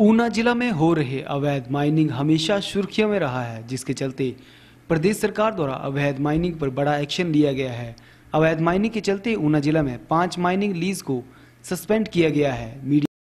ऊना जिला में हो रहे अवैध माइनिंग हमेशा सुर्खियों में रहा है जिसके चलते प्रदेश सरकार द्वारा अवैध माइनिंग पर बड़ा एक्शन लिया गया है अवैध माइनिंग के चलते ऊना जिला में पांच माइनिंग लीज को सस्पेंड किया गया है मीडिया